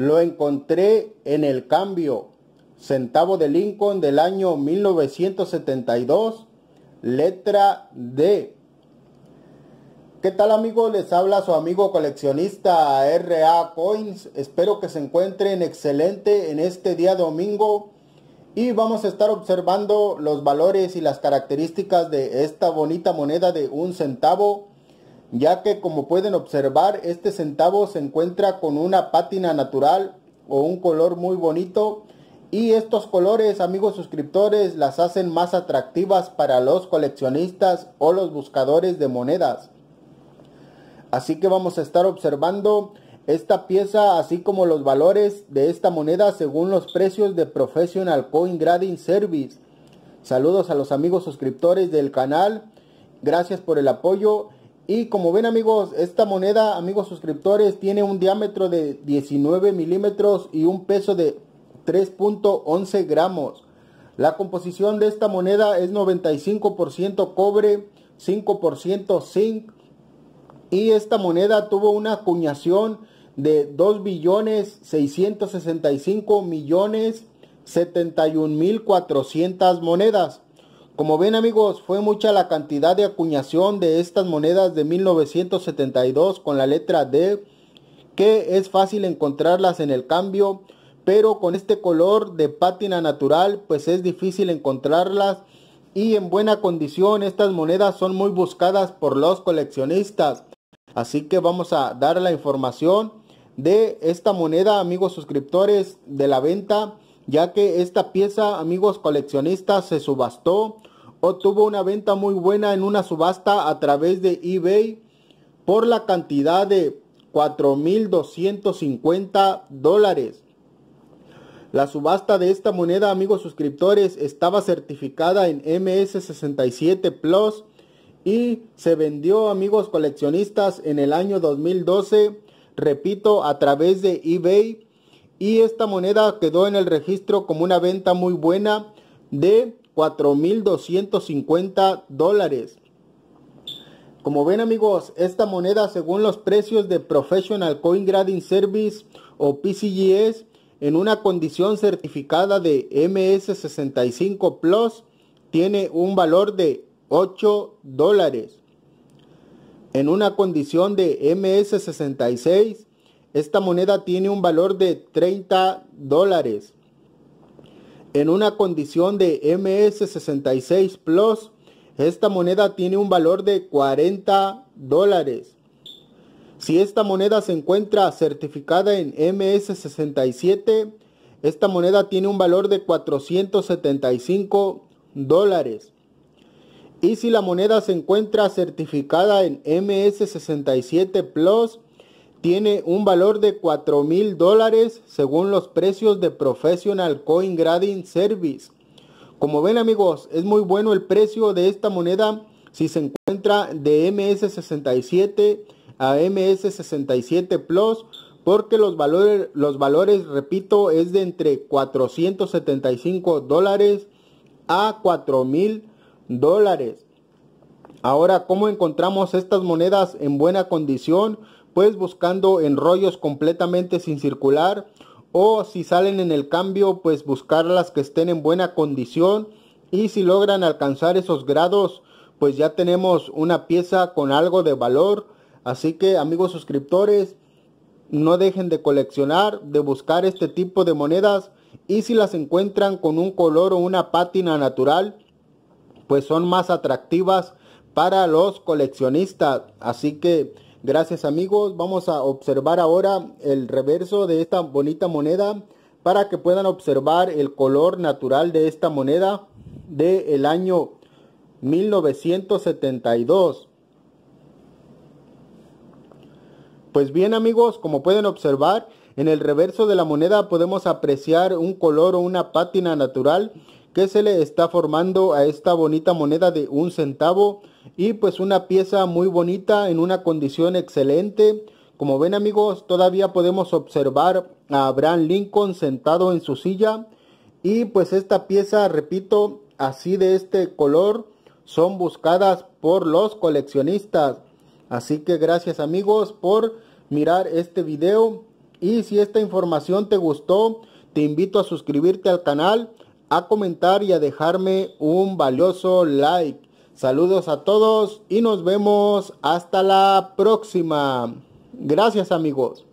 Lo encontré en el cambio, centavo de Lincoln del año 1972, letra D. ¿Qué tal amigos? Les habla su amigo coleccionista RA Coins. Espero que se encuentren excelente en este día domingo y vamos a estar observando los valores y las características de esta bonita moneda de un centavo ya que como pueden observar este centavo se encuentra con una pátina natural o un color muy bonito y estos colores amigos suscriptores las hacen más atractivas para los coleccionistas o los buscadores de monedas así que vamos a estar observando esta pieza así como los valores de esta moneda según los precios de Professional Coin Grading Service saludos a los amigos suscriptores del canal gracias por el apoyo y como ven amigos, esta moneda, amigos suscriptores, tiene un diámetro de 19 milímetros y un peso de 3.11 gramos. La composición de esta moneda es 95% cobre, 5% zinc. Y esta moneda tuvo una acuñación de 2 monedas. Como ven amigos, fue mucha la cantidad de acuñación de estas monedas de 1972 con la letra D, que es fácil encontrarlas en el cambio, pero con este color de pátina natural pues es difícil encontrarlas y en buena condición estas monedas son muy buscadas por los coleccionistas. Así que vamos a dar la información de esta moneda amigos suscriptores de la venta ya que esta pieza, amigos coleccionistas, se subastó o tuvo una venta muy buena en una subasta a través de eBay por la cantidad de 4.250 dólares. La subasta de esta moneda, amigos suscriptores, estaba certificada en MS67 Plus y se vendió, amigos coleccionistas, en el año 2012, repito, a través de eBay y esta moneda quedó en el registro como una venta muy buena de 4.250 dólares. Como ven amigos, esta moneda según los precios de Professional Coin Grading Service o PCGS en una condición certificada de MS65 Plus tiene un valor de 8 dólares. En una condición de MS66 esta moneda tiene un valor de 30 dólares en una condición de MS66 Plus. Esta moneda tiene un valor de 40 dólares. Si esta moneda se encuentra certificada en MS67, esta moneda tiene un valor de 475 dólares. Y si la moneda se encuentra certificada en MS67 Plus, tiene un valor de cuatro mil dólares según los precios de Professional Coin Grading Service. Como ven amigos, es muy bueno el precio de esta moneda si se encuentra de MS67 a MS67 Plus porque los valores, los valores repito, es de entre 475 dólares a 4 mil dólares. Ahora, ¿cómo encontramos estas monedas en buena condición? pues buscando enrollos completamente sin circular o si salen en el cambio pues buscar las que estén en buena condición y si logran alcanzar esos grados pues ya tenemos una pieza con algo de valor así que amigos suscriptores no dejen de coleccionar de buscar este tipo de monedas y si las encuentran con un color o una pátina natural pues son más atractivas para los coleccionistas así que Gracias amigos, vamos a observar ahora el reverso de esta bonita moneda para que puedan observar el color natural de esta moneda del el año 1972. Pues bien amigos, como pueden observar, en el reverso de la moneda podemos apreciar un color o una pátina natural que se le está formando a esta bonita moneda de un centavo y pues una pieza muy bonita, en una condición excelente. Como ven amigos, todavía podemos observar a Abraham Lincoln sentado en su silla. Y pues esta pieza, repito, así de este color, son buscadas por los coleccionistas. Así que gracias amigos por mirar este video. Y si esta información te gustó, te invito a suscribirte al canal, a comentar y a dejarme un valioso like. Saludos a todos y nos vemos hasta la próxima. Gracias amigos.